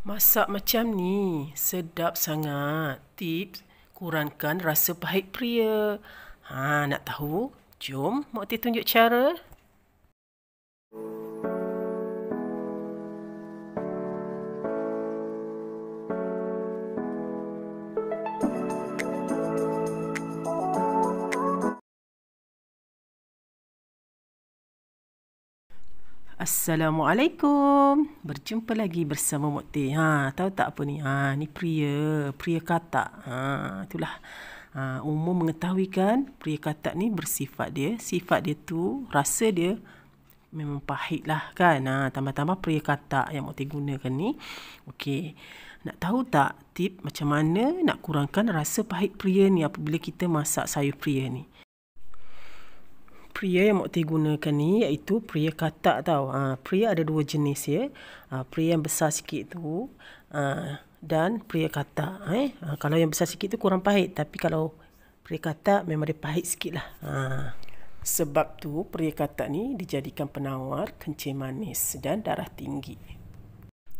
Masak macam ni sedap sangat. Tips kurangkan rasa pahit pria. Ha, nak tahu? Jom, Mokti tunjuk cara. Assalamualaikum. Berjumpa lagi bersama Mukti. Ha, tahu tak apa ni? Ha, ni pria, pria kata. Ha, itulah. Ha, umum mengetahui kan pria kata ni bersifat dia, sifat dia tu rasa dia memang pahit lah kan. Ha, tambah-tambah pria kata yang Mukti gunakan ni. Okey. Nak tahu tak tip macam mana nak kurangkan rasa pahit pria ni apabila kita masak sayur pria ni? pria yang Mokti gunakan ni iaitu pria katak tau. Ha, ah, pria ada dua jenis ya. Ha, ah, pria yang besar sikit tu ha, dan pria katak. Eh. Ha, kalau yang besar sikit tu kurang pahit. Tapi kalau pria katak memang dia pahit sikit lah. Ha. Sebab tu pria katak ni dijadikan penawar kencing manis dan darah tinggi.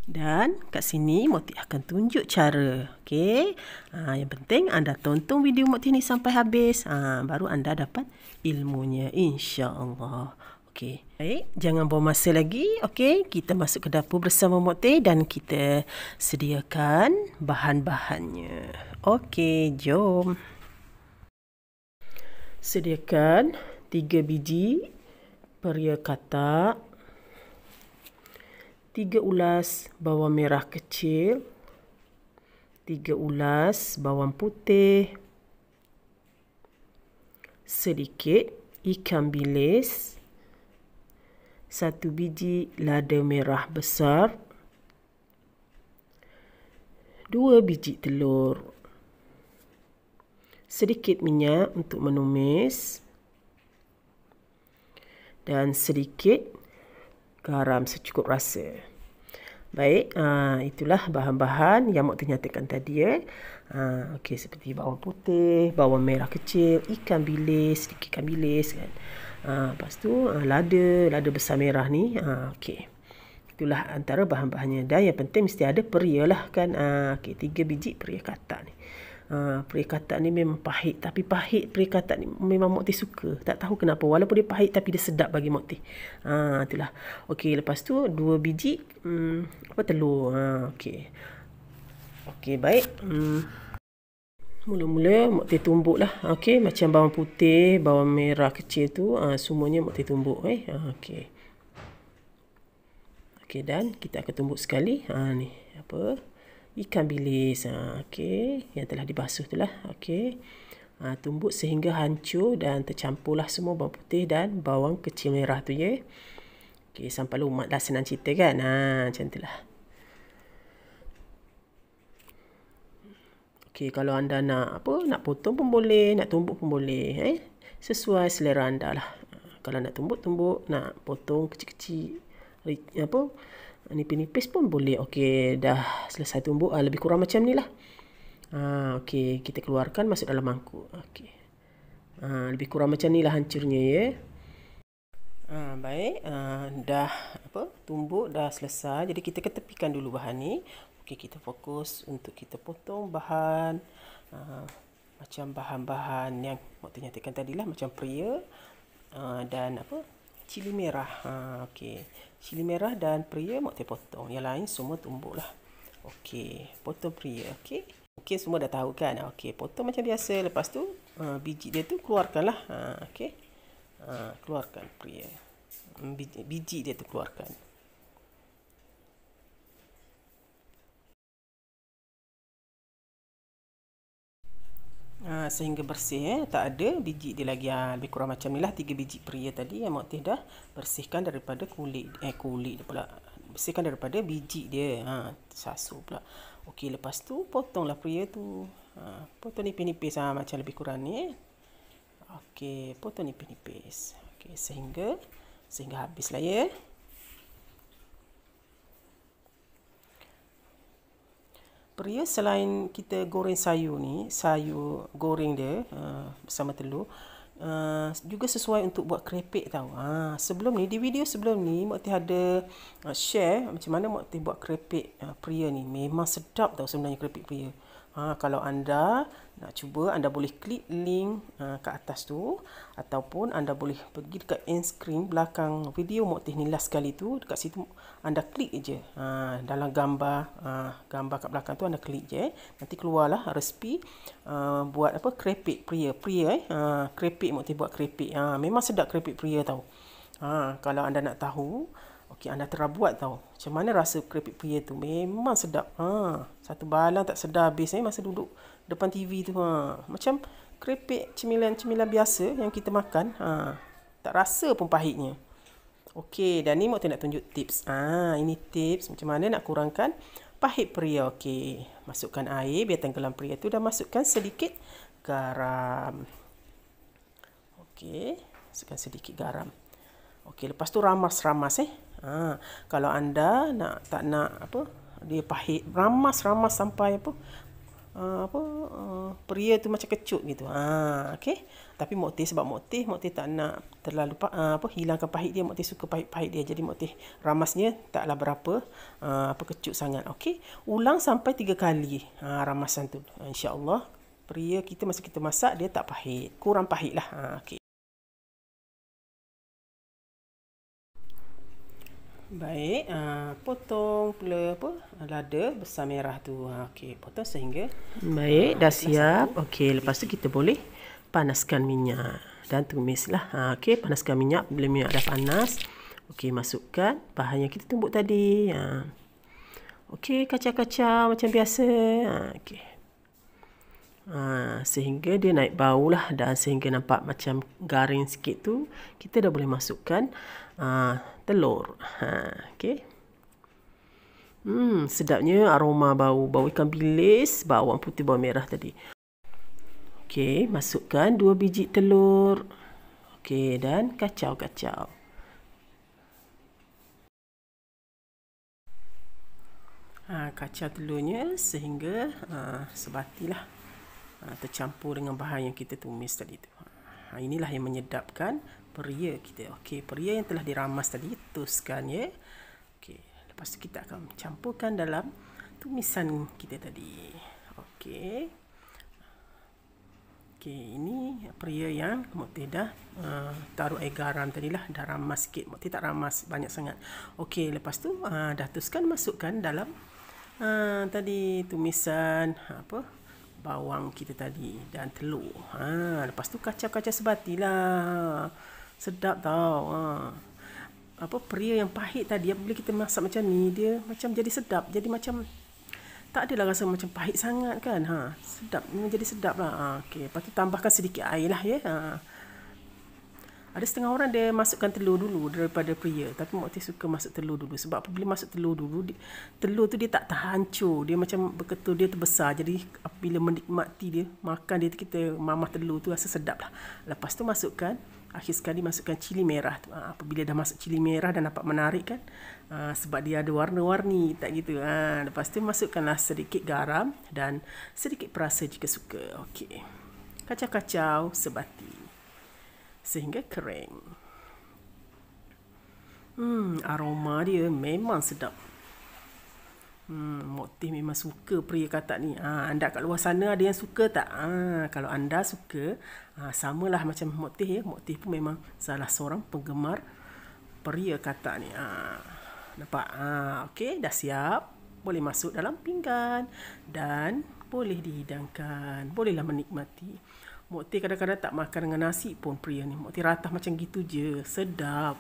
Dan kat sini Motif akan tunjuk cara. Okey. Ha, yang penting anda tonton video Motif ni sampai habis. Ha, baru anda dapat ilmunya. InsyaAllah. Okey. Baik. Jangan buang masa lagi. Okey. Kita masuk ke dapur bersama Motif dan kita sediakan bahan-bahannya. Okey. Jom. Sediakan tiga biji peria katak. Tiga ulas bawang merah kecil tiga ulas bawang putih sedikit ikan bilis satu biji lada merah besar dua biji telur sedikit minyak untuk menumis dan sedikit garam secukup rasa Baik, uh, itulah bahan-bahan yang Mok ternyatakan tadi. Eh. Uh, ah, okay, seperti bawang putih, bawang merah kecil, ikan bilis, sedikit ikan bilis. Kan. Uh, lepas tu, uh, lada, lada besar merah ni. Uh, okay. Itulah antara bahan-bahannya. Dan yang penting mesti ada peria lah kan. Uh, okay, tiga biji peria kata ni. Ha, perikatan ni memang pahit. Tapi pahit perikatan ni memang Mokti suka. Tak tahu kenapa. Walaupun dia pahit tapi dia sedap bagi Mokti. Ha, ah, itulah. Okey, lepas tu dua biji. Hmm, apa telur? Ha, Okey. Okey, baik. Hmm. Mula-mula Mokti tumbuk lah. Okey, macam bawang putih, bawang merah kecil tu. Ha, semuanya Mokti tumbuk. Eh? Ha, Okey. Okey, dan kita akan tumbuk sekali. Ha, ni. Apa? ikan bilis ha, ah, okay, yang telah dibasuh tu lah okay. ha, ah, tumbuk sehingga hancur dan tercampur lah semua bawang putih dan bawang kecil merah tu ya okay, sampai lumat dah senang cerita kan ha, macam tu lah okay, kalau anda nak apa nak potong pun boleh nak tumbuk pun boleh eh? sesuai selera anda lah kalau nak tumbuk-tumbuk nak potong kecil-kecil apa Ah, nipis-nipis pun boleh okey dah selesai tumbuh ah, uh, lebih kurang macam ni lah uh, okey kita keluarkan masuk dalam mangkuk okey uh, lebih kurang macam ni lah hancurnya ya yeah. baik uh, dah apa tumbuk dah selesai jadi kita ketepikan dulu bahan ni okey kita fokus untuk kita potong bahan uh, macam bahan-bahan yang waktu nyatakan tadi lah macam pria uh, dan apa cili merah. Ha, okey. Cili merah dan peria mak teh potong. Yang lain semua tumbuk lah. okay, Potong peria. Okey. Okey semua dah tahu kan. Okey. Potong macam biasa. Lepas tu uh, biji dia tu keluarkan lah. Ha, okey. Ha, keluarkan peria. Hmm, biji, biji dia tu keluarkan. Ah, sehingga bersih eh? tak ada biji dia lagi ha, lebih kurang macam ni lah. tiga biji pria tadi yang Mak Teh dah bersihkan daripada kulit eh kulit dia pula bersihkan daripada biji dia ha, sasu pula ok lepas tu potonglah pria tu ha, potong nipis-nipis ha, macam lebih kurang ni eh. okey potong nipis-nipis ok sehingga sehingga habis lah ya Pria selain kita goreng sayur ni, sayur goreng dia uh, bersama telur, uh, juga sesuai untuk buat krepek tau. Ha, sebelum ni, di video sebelum ni, Mokti ada uh, share macam mana Mokti buat krepek uh, pria ni. Memang sedap tau sebenarnya krepek pria. Uh, Ha, kalau anda nak cuba, anda boleh klik link ha, kat atas tu ataupun anda boleh pergi dekat end screen belakang video Moktih ni last kali tu dekat situ anda klik je ha, dalam gambar ha, gambar kat belakang tu anda klik je eh. nanti keluarlah resipi ha, buat apa krepek pria pria eh ha, krepek Moktih buat krepek ha, memang sedap krepek pria tau ha, kalau anda nak tahu Okey, anda telah buat tau. Macam mana rasa keripik pia tu? Memang sedap. Ha, satu balang tak sedar habis ni masa duduk depan TV tu. Ha. Macam keripik cemilan-cemilan biasa yang kita makan. Ha, tak rasa pun pahitnya. Okey, dan ni mau nak tunjuk tips. Ah, ha, ini tips macam mana nak kurangkan pahit pria. Okey, masukkan air biar tenggelam pria tu Dah masukkan sedikit garam. Okey, masukkan sedikit garam. Okey, lepas tu ramas-ramas eh. Ha, kalau anda nak tak nak apa dia pahit ramas ramas sampai apa ha, apa ha, pria tu macam kecut gitu. Ha, okay. Tapi motif sebab motif, motif tak nak terlalu ha, apa hilang pahit dia Motif suka pahit-pahit dia. Jadi motif ramasnya taklah berapa apa kecut sangat. Okay, Ulang sampai tiga kali. Ha, ramasan tu. Insya-Allah pria kita masa kita masak dia tak pahit. Kurang pahit lah. Ha, okay. Baik, uh, potong pula apa? Lada besar merah tu. Uh, Okey, potong sehingga. Baik, ah, dah siap. Okey, lepas tu kita boleh panaskan minyak dan tumislah. Ha, uh, Okey, panaskan minyak. Bila minyak dah panas, Okey, masukkan bahan yang kita tumbuk tadi. Ha. Okey, kacau-kacau macam biasa. Ha, Okey. Ha, sehingga dia naik bau lah dan sehingga nampak macam garing sikit tu kita dah boleh masukkan ha, telur ha, okay. hmm, sedapnya aroma bau bau ikan bilis, bawang putih, bawang merah tadi okay, masukkan dua biji telur okay, dan kacau-kacau ha, kacau telurnya sehingga ha, sebatilah sebati lah Ah, tercampur dengan bahan yang kita tumis tadi tu. Ha, inilah yang menyedapkan peria kita. Okey, peria yang telah diramas tadi tuskan ya. Okey, lepas tu kita akan campurkan dalam tumisan kita tadi. Okey. Okey, ini peria yang Mokti dah uh, taruh air garam tadi lah. Dah ramas sikit. Mokti tak ramas banyak sangat. Okey, lepas tu uh, dah tuskan masukkan dalam uh, tadi tumisan apa? bawang kita tadi dan telur. Ha, lepas tu kacau-kacau sebati lah. Sedap tau. Ha. Apa peria yang pahit tadi apabila kita masak macam ni dia macam jadi sedap. Jadi macam tak adalah rasa macam pahit sangat kan. Ha, sedap. Memang jadi sedap lah. Ha, Okey, lepas tu tambahkan sedikit air lah ya. Yeah. Ha. Ada setengah orang dia masukkan telur dulu daripada pria. Tapi Mok Teh suka masuk telur dulu. Sebab apabila masuk telur dulu, dia, telur tu dia tak terhancur. Dia macam berketul, dia terbesar. Jadi apabila menikmati dia, makan dia tu kita mamah telur tu rasa sedap lah. Lepas tu masukkan, akhir sekali masukkan cili merah tu. Ha, apabila dah masuk cili merah dah nampak menarik kan. Ha, sebab dia ada warna-warni, tak gitu. Ha, lepas tu masukkanlah sedikit garam dan sedikit perasa jika suka. Okey. Kacau-kacau sebati sehingga kering. Hmm, aroma dia memang sedap. Hmm, Motif memang suka pria katak ni. Ha, anda kat luar sana ada yang suka tak? Ha, kalau anda suka, ha, samalah macam Motif ya. Motif pun memang salah seorang penggemar pria katak ni. Ha, nampak? Ha, Okey, dah siap. Boleh masuk dalam pinggan. Dan boleh dihidangkan. Bolehlah menikmati. Mokti kadang-kadang tak makan dengan nasi pun pria ni. Mokti ratah macam gitu je. Sedap.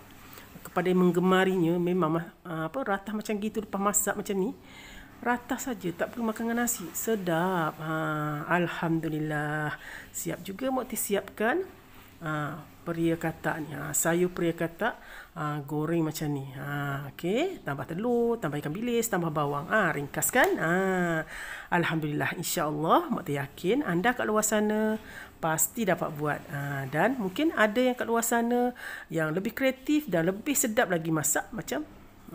Kepada yang menggemarinya memang uh, apa ratah macam gitu lepas masak macam ni. Ratah saja tak perlu makan dengan nasi. Sedap. Ha, Alhamdulillah. Siap juga Mokti siapkan ha, ah, peria katak ni. Ah, ha, sayur peria katak ha, ah, goreng macam ni. Ha, okay. Tambah telur, tambah ikan bilis, tambah bawang. Ha, ringkas kan? Ha, Alhamdulillah. InsyaAllah, mak yakin anda kat luar sana pasti dapat buat. Ha, dan mungkin ada yang kat luar sana yang lebih kreatif dan lebih sedap lagi masak macam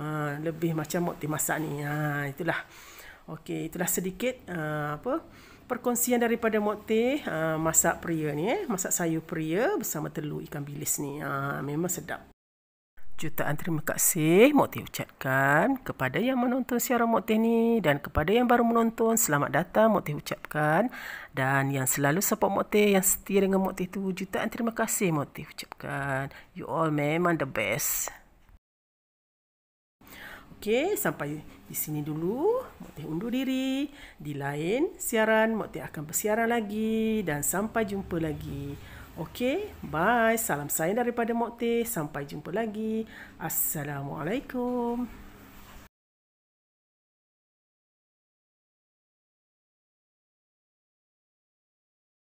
ha, lebih macam mak masak ni. Ha, itulah. Okay, itulah sedikit ha, apa uh, perkongsian daripada Mokte uh, ah, masak pria ni eh. Masak sayur pria bersama telur ikan bilis ni. Uh, memang sedap. Jutaan terima kasih Mokte ucapkan kepada yang menonton siaran Mokte ni dan kepada yang baru menonton selamat datang Mokte ucapkan dan yang selalu support Mokte yang setia dengan Mokte tu jutaan terima kasih Mokte ucapkan. You all memang the best. Okey, sampai di sini dulu. Moktih undur diri. Di lain siaran, Moktih akan bersiaran lagi. Dan sampai jumpa lagi. Okey, bye. Salam sayang daripada Moktih. Sampai jumpa lagi. Assalamualaikum.